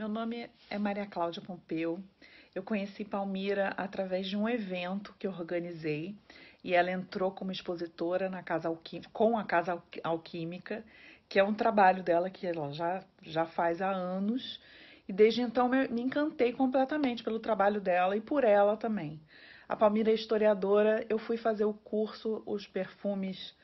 Meu nome é Maria Cláudia Pompeu. Eu conheci Palmira através de um evento que organizei e ela entrou como expositora na casa Alquímica, com a Casa Alquímica, que é um trabalho dela que ela já, já faz há anos. E desde então me encantei completamente pelo trabalho dela e por ela também. A Palmira é historiadora, eu fui fazer o curso Os Perfumes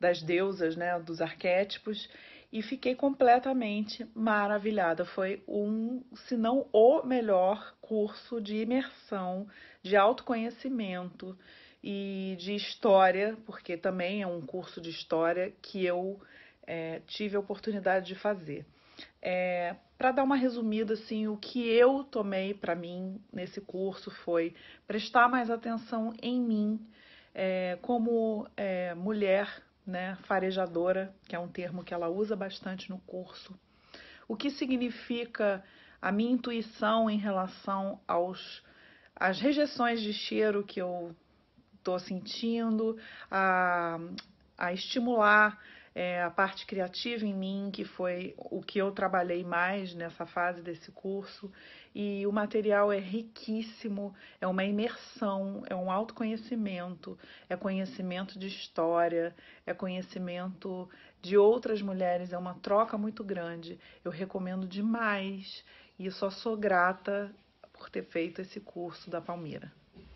das deusas, né, dos arquétipos, e fiquei completamente maravilhada. Foi um, se não o melhor curso de imersão, de autoconhecimento e de história, porque também é um curso de história que eu é, tive a oportunidade de fazer. É, para dar uma resumida, assim, o que eu tomei para mim nesse curso foi prestar mais atenção em mim é, como é, mulher né, farejadora, que é um termo que ela usa bastante no curso. O que significa a minha intuição em relação aos as rejeições de cheiro que eu estou sentindo, a, a estimular é, a parte criativa em mim, que foi o que eu trabalhei mais nessa fase desse curso. E o material é riquíssimo, é uma imersão, é um autoconhecimento, é conhecimento de história, é conhecimento de outras mulheres, é uma troca muito grande. Eu recomendo demais e só sou grata por ter feito esse curso da Palmeira.